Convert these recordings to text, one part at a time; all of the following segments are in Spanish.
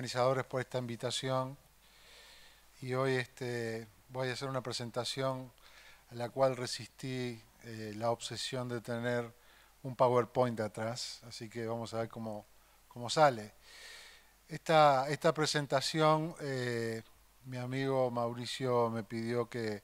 organizadores por esta invitación y hoy este, voy a hacer una presentación a la cual resistí eh, la obsesión de tener un PowerPoint atrás, así que vamos a ver cómo, sale. Esta, esta presentación, eh, mi amigo Mauricio me pidió que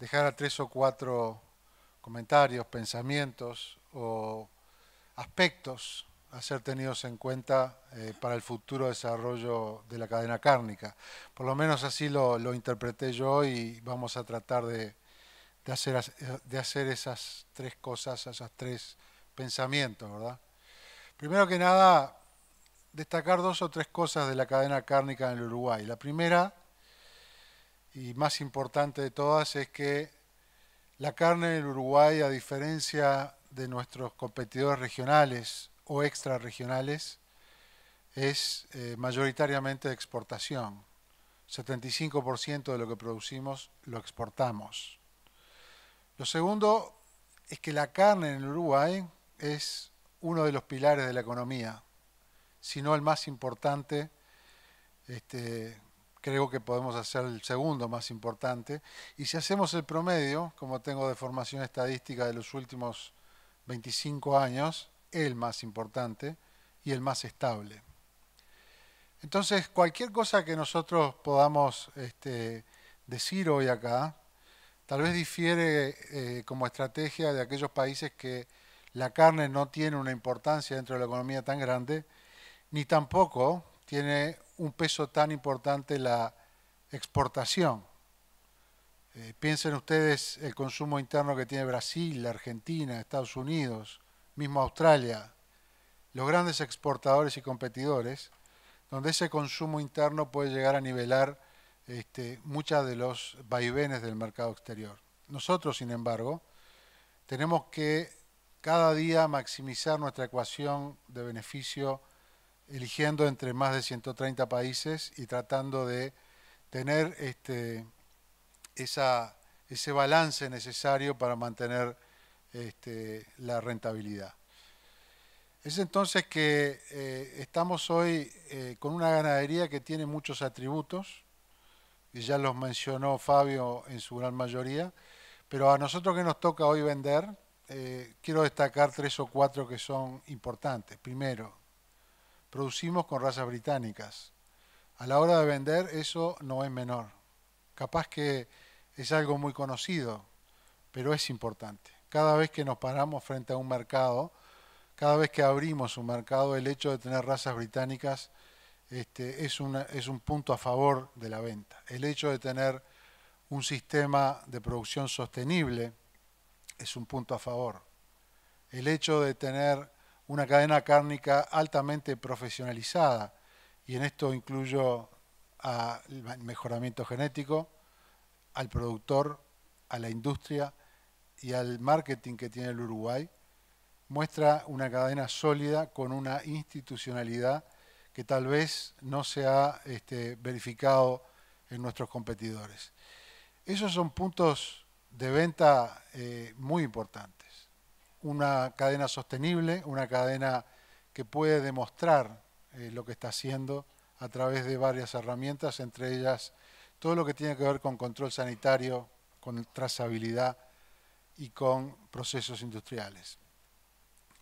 dejara tres o cuatro comentarios, pensamientos o aspectos a ser tenidos en cuenta eh, para el futuro desarrollo de la cadena cárnica. Por lo menos así lo, interpreté yo y vamos a tratar de, hacer, de hacer esas tres cosas, esos tres pensamientos, ¿verdad? Primero que nada, destacar dos o tres cosas de la cadena cárnica en el Uruguay. La primera, y más importante de todas, es que la carne en el Uruguay, a diferencia de nuestros competidores regionales, o extrarregionales es eh, mayoritariamente de exportación. 75% de lo que producimos lo exportamos. Lo segundo es que la carne en Uruguay es uno de los pilares de la economía, si no el más importante, este, creo que podemos hacer el segundo más importante. Y si hacemos el promedio, como tengo de formación estadística de los últimos 25 años, el más importante y el más estable. Entonces, cualquier cosa que nosotros podamos este, decir hoy acá, tal vez difiere eh, como estrategia de aquellos países que la carne no tiene una importancia dentro de la economía tan grande, ni tampoco tiene un peso tan importante la exportación. Eh, piensen ustedes el consumo interno que tiene Brasil, Argentina, Estados Unidos, mismo Australia, los grandes exportadores y competidores, donde ese consumo interno puede llegar a nivelar este, muchas de los vaivenes del mercado exterior. Nosotros, sin embargo, tenemos que cada día maximizar nuestra ecuación de beneficio eligiendo entre más de 130 países y tratando de tener este, ese balance necesario para mantener este, la rentabilidad. Es entonces que eh, estamos hoy eh, con una ganadería que tiene muchos atributos, y ya los mencionó Fabio en su gran mayoría, pero a nosotros que nos toca hoy vender, eh, quiero destacar tres o cuatro que son importantes. Primero, producimos con razas británicas. A la hora de vender eso no es menor. Capaz que es algo muy conocido, pero es importante cada vez que nos paramos frente a un mercado, cada vez que abrimos un mercado, el hecho de tener razas británicas este, es, es un punto a favor de la venta. El hecho de tener un sistema de producción sostenible es un punto a favor. El hecho de tener una cadena cárnica altamente profesionalizada, y en esto incluyo al mejoramiento genético, al productor, a la industria, y al marketing que tiene el Uruguay, muestra una cadena sólida con una institucionalidad que tal vez no se ha este, verificado en nuestros competidores. Esos son puntos de venta eh, muy importantes. Una cadena sostenible, una cadena que puede demostrar eh, lo que está haciendo a través de varias herramientas, entre ellas todo lo que tiene que ver con control sanitario, con trazabilidad, y con procesos industriales.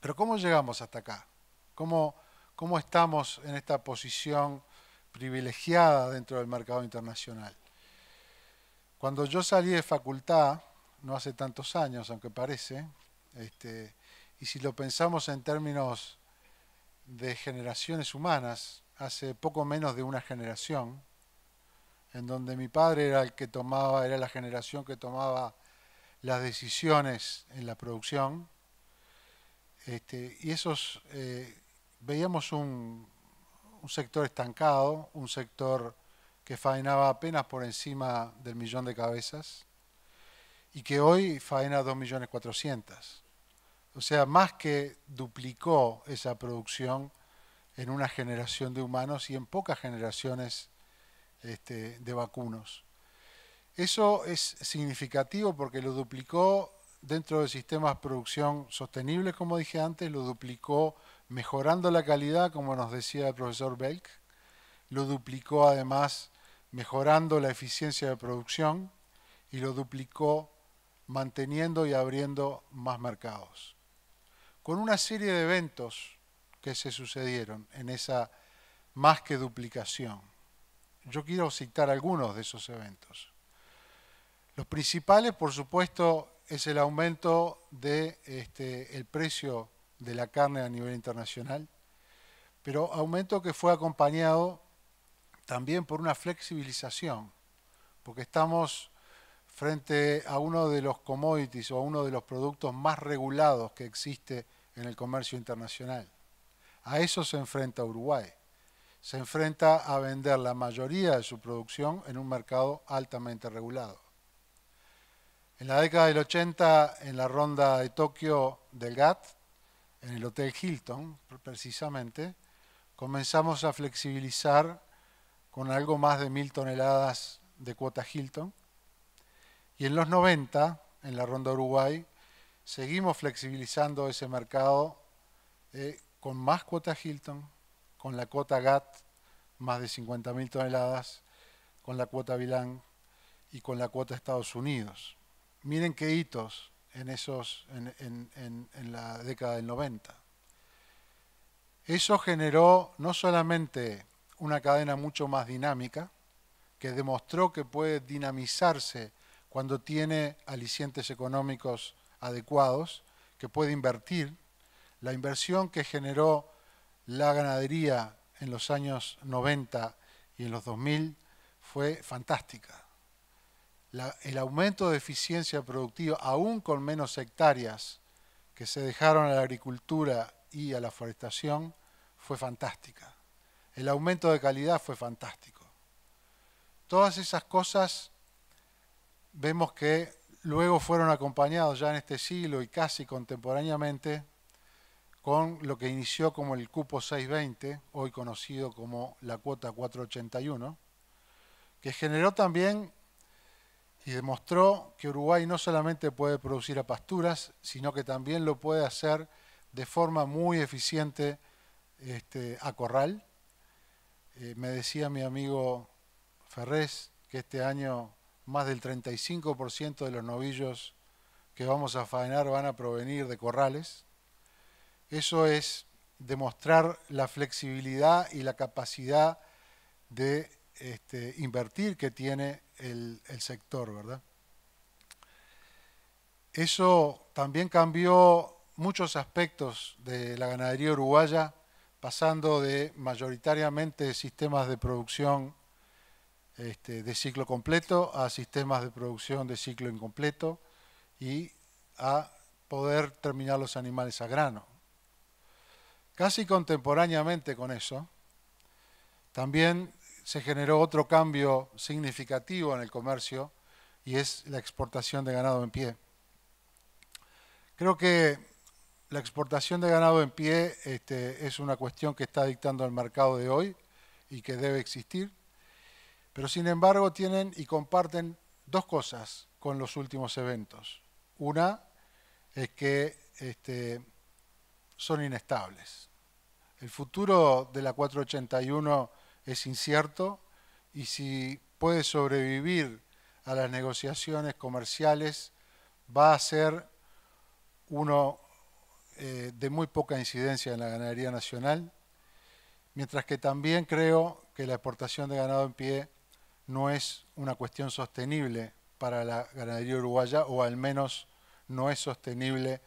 Pero ¿cómo llegamos hasta acá? ¿Cómo, cómo estamos en esta posición privilegiada dentro del mercado internacional? Cuando yo salí de facultad, no hace tantos años, aunque parece, este, y si lo pensamos en términos de generaciones humanas, hace poco menos de una generación, en donde mi padre era el que tomaba, era la generación que tomaba las decisiones en la producción. Este, y esos, eh, veíamos un, sector estancado, un sector que faenaba apenas por encima del millón de cabezas y que hoy faena 2.400.000. O sea, más que duplicó esa producción en una generación de humanos y en pocas generaciones este, de vacunos. Eso es significativo porque lo duplicó dentro de sistemas de producción sostenibles, como dije antes, lo duplicó mejorando la calidad, como nos decía el profesor Belk, lo duplicó además mejorando la eficiencia de producción y lo duplicó manteniendo y abriendo más mercados. Con una serie de eventos que se sucedieron en esa más que duplicación. Yo quiero citar algunos de esos eventos. Los principales, por supuesto, es el aumento del de, este, precio de la carne a nivel internacional, pero aumento que fue acompañado también por una flexibilización, porque estamos frente a uno de los commodities o a uno de los productos más regulados que existe en el comercio internacional. A eso se enfrenta Uruguay. Se enfrenta a vender la mayoría de su producción en un mercado altamente regulado. En la década del 80, en la ronda de Tokio del GATT, en el Hotel Hilton precisamente, comenzamos a flexibilizar con algo más de mil toneladas de cuota Hilton. Y en los 90, en la ronda Uruguay, seguimos flexibilizando ese mercado eh, con más cuota Hilton, con la cuota GATT, más de 50.000 toneladas, con la cuota Vilán y con la cuota Estados Unidos. Miren qué hitos en, esos, en, la década del 90. Eso generó no solamente una cadena mucho más dinámica, que demostró que puede dinamizarse cuando tiene alicientes económicos adecuados, que puede invertir. La inversión que generó la ganadería en los años 90 y en los 2000 fue fantástica el aumento de eficiencia productiva, aún con menos hectáreas que se dejaron a la agricultura y a la forestación, fue fantástica. El aumento de calidad fue fantástico. Todas esas cosas vemos que luego fueron acompañados ya en este siglo y casi contemporáneamente con lo que inició como el cupo 620, hoy conocido como la cuota 481, que generó también y demostró que Uruguay no solamente puede producir a pasturas, sino que también lo puede hacer de forma muy eficiente este, a corral. Eh, me decía mi amigo Ferrés que este año más del 35% de los novillos que vamos a faenar van a provenir de corrales. Eso es demostrar la flexibilidad y la capacidad de este, invertir que tiene el, sector, ¿verdad? Eso también cambió muchos aspectos de la ganadería uruguaya, pasando de mayoritariamente sistemas de producción este, de ciclo completo a sistemas de producción de ciclo incompleto y a poder terminar los animales a grano. Casi contemporáneamente con eso, también se generó otro cambio significativo en el comercio y es la exportación de ganado en pie. Creo que la exportación de ganado en pie este, es una cuestión que está dictando el mercado de hoy y que debe existir, pero sin embargo tienen y comparten dos cosas con los últimos eventos. Una es que este, son inestables. El futuro de la 481 es incierto y si puede sobrevivir a las negociaciones comerciales va a ser uno eh, de muy poca incidencia en la ganadería nacional, mientras que también creo que la exportación de ganado en pie no es una cuestión sostenible para la ganadería uruguaya o al menos no es sostenible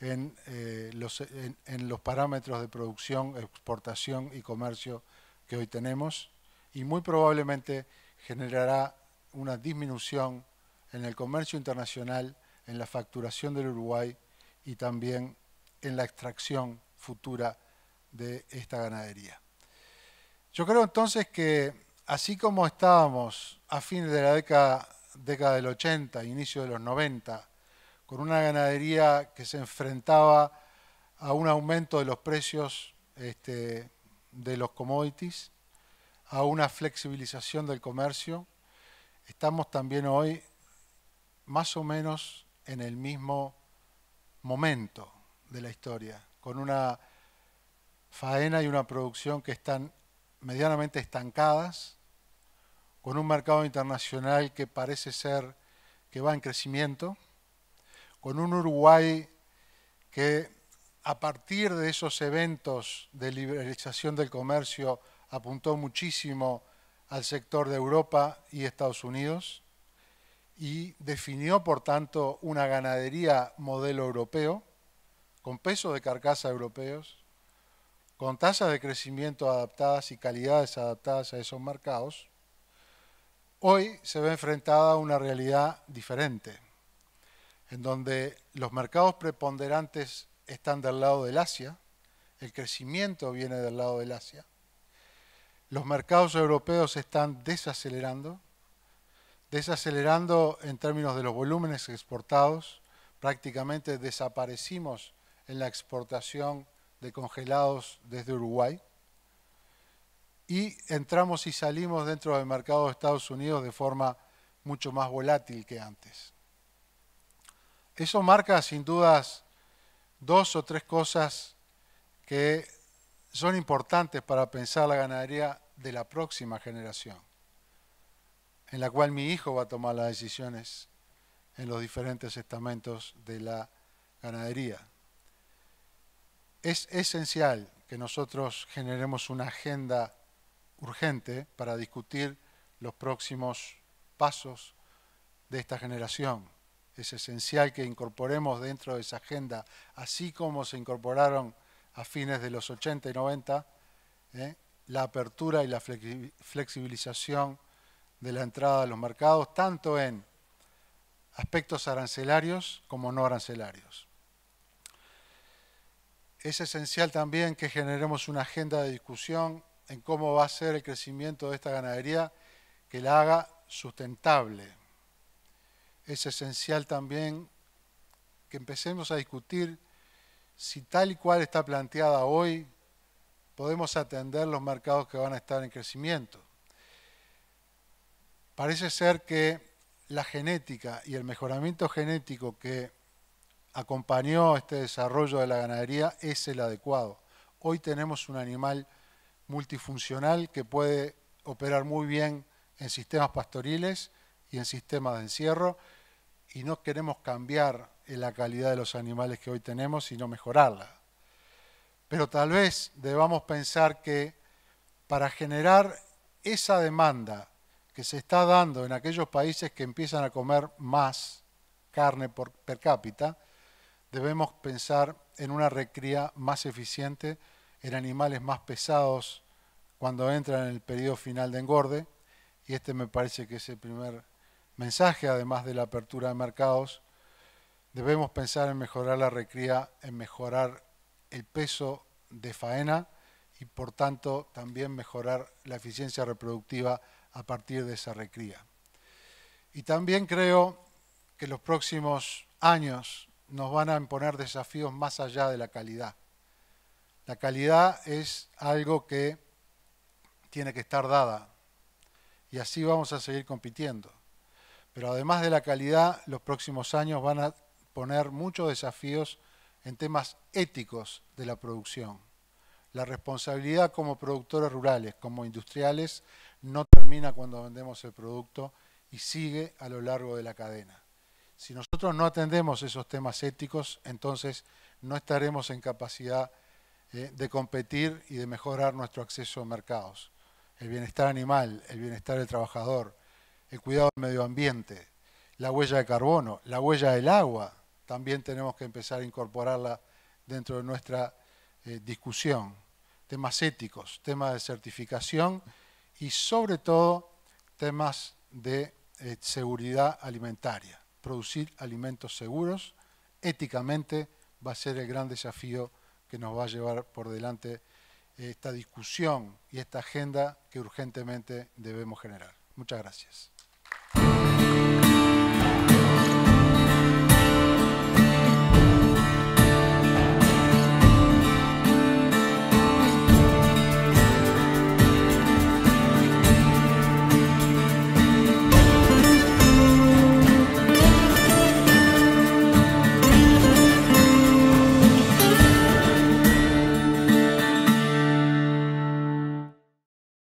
en, eh, los, en los parámetros de producción, exportación y comercio que hoy tenemos y muy probablemente generará una disminución en el comercio internacional, en la facturación del Uruguay y también en la extracción futura de esta ganadería. Yo creo entonces que así como estábamos a fines de la década, del 80, inicio de los 90, con una ganadería que se enfrentaba a un aumento de los precios este, de los commodities, a una flexibilización del comercio, estamos también hoy más o menos en el mismo momento de la historia, con una faena y una producción que están medianamente estancadas, con un mercado internacional que parece ser que va en crecimiento, con un Uruguay que a partir de esos eventos de liberalización del comercio apuntó muchísimo al sector de Europa y Estados Unidos y definió, por tanto, una ganadería modelo europeo, con pesos de carcasa europeos, con tasas de crecimiento adaptadas y calidades adaptadas a esos mercados, hoy se ve enfrentada a una realidad diferente, en donde los mercados preponderantes están del lado del Asia, el crecimiento viene del lado del Asia, los mercados europeos están desacelerando, desacelerando en términos de los volúmenes exportados, prácticamente desaparecimos en la exportación de congelados desde Uruguay y entramos y salimos dentro del mercado de Estados Unidos de forma mucho más volátil que antes. Eso marca sin dudas dos o tres cosas que son importantes para pensar la ganadería de la próxima generación, en la cual mi hijo va a tomar las decisiones en los diferentes estamentos de la ganadería. Es esencial que nosotros generemos una agenda urgente para discutir los próximos pasos de esta generación es esencial que incorporemos dentro de esa agenda, así como se incorporaron a fines de los 80 y 90, ¿eh? la apertura y la flexibilización de la entrada a los mercados, tanto en aspectos arancelarios como no arancelarios. Es esencial también que generemos una agenda de discusión en cómo va a ser el crecimiento de esta ganadería que la haga sustentable, es esencial también que empecemos a discutir si tal y cual está planteada hoy podemos atender los mercados que van a estar en crecimiento. Parece ser que la genética y el mejoramiento genético que acompañó este desarrollo de la ganadería es el adecuado. Hoy tenemos un animal multifuncional que puede operar muy bien en sistemas pastoriles y en sistemas de encierro y no queremos cambiar la calidad de los animales que hoy tenemos, sino mejorarla. Pero tal vez debamos pensar que para generar esa demanda que se está dando en aquellos países que empiezan a comer más carne per cápita, debemos pensar en una recría más eficiente, en animales más pesados cuando entran en el periodo final de engorde, y este me parece que es el primer mensaje, además de la apertura de mercados, debemos pensar en mejorar la recría, en mejorar el peso de faena y por tanto también mejorar la eficiencia reproductiva a partir de esa recría. Y también creo que los próximos años nos van a imponer desafíos más allá de la calidad. La calidad es algo que tiene que estar dada y así vamos a seguir compitiendo. Pero además de la calidad, los próximos años van a poner muchos desafíos en temas éticos de la producción. La responsabilidad como productores rurales, como industriales, no termina cuando vendemos el producto y sigue a lo largo de la cadena. Si nosotros no atendemos esos temas éticos, entonces no estaremos en capacidad eh, de competir y de mejorar nuestro acceso a mercados. El bienestar animal, el bienestar del trabajador, el cuidado del medio ambiente, la huella de carbono, la huella del agua, también tenemos que empezar a incorporarla dentro de nuestra eh, discusión, temas éticos, temas de certificación y sobre todo temas de eh, seguridad alimentaria. Producir alimentos seguros éticamente va a ser el gran desafío que nos va a llevar por delante eh, esta discusión y esta agenda que urgentemente debemos generar. Muchas gracias.